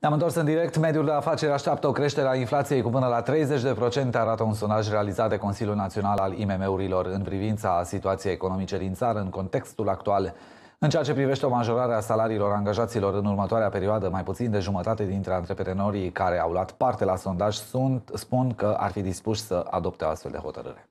Ne-am întors în direct. Mediul de afaceri așteaptă o creștere a inflației cu până la 30%, arată un sondaj realizat de Consiliul Național al IMM-urilor în privința situației economice din țară în contextul actual. În ceea ce privește o majorare a salariilor angajaților în următoarea perioadă, mai puțin de jumătate dintre antreprenorii care au luat parte la sondaj sunt, spun că ar fi dispuși să adopte o astfel de hotărâre.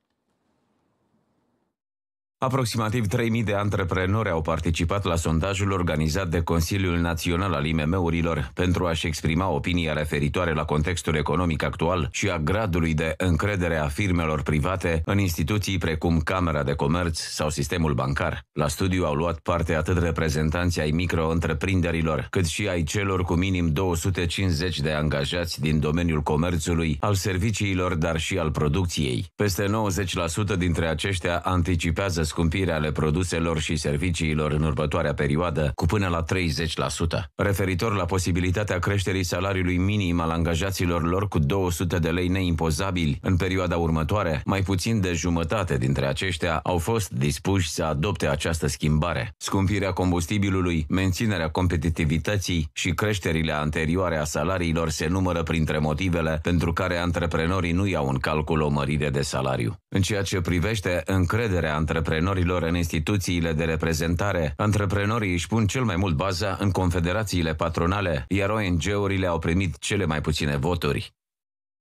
Aproximativ 3.000 de antreprenori au participat la sondajul organizat de Consiliul Național al IMM-urilor pentru a-și exprima opinia referitoare la contextul economic actual și a gradului de încredere a firmelor private în instituții precum Camera de Comerț sau sistemul bancar. La studiu au luat parte atât reprezentanții ai micro-întreprinderilor, cât și ai celor cu minim 250 de angajați din domeniul comerțului, al serviciilor, dar și al producției. Peste 90% dintre aceștia anticipează scumpire ale produselor și serviciilor în următoarea perioadă cu până la 30%, referitor la posibilitatea creșterii salariului minim al angajaților lor cu 200 de lei neimpozabili în perioada următoare, mai puțin de jumătate dintre aceștia au fost dispuși să adopte această schimbare. Scumpirea combustibilului, menținerea competitivității și creșterile anterioare a salariilor se numără printre motivele pentru care antreprenorii nu iau în calcul o mărire de salariu. În ceea ce privește încrederea antreprenorilor, antreprenorilor în instituțiile de reprezentare, antreprenorii își pun cel mai mult baza în confederațiile patronale, iar ONG-urile au primit cele mai puține voturi.